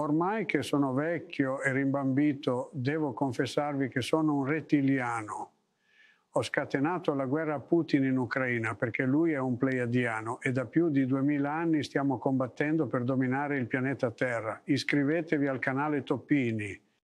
Ormai che sono vecchio e rimbambito, devo confessarvi che sono un rettiliano. Ho scatenato la guerra a Putin in Ucraina perché lui è un pleiadiano e da più di duemila anni stiamo combattendo per dominare il pianeta Terra. Iscrivetevi al canale Toppini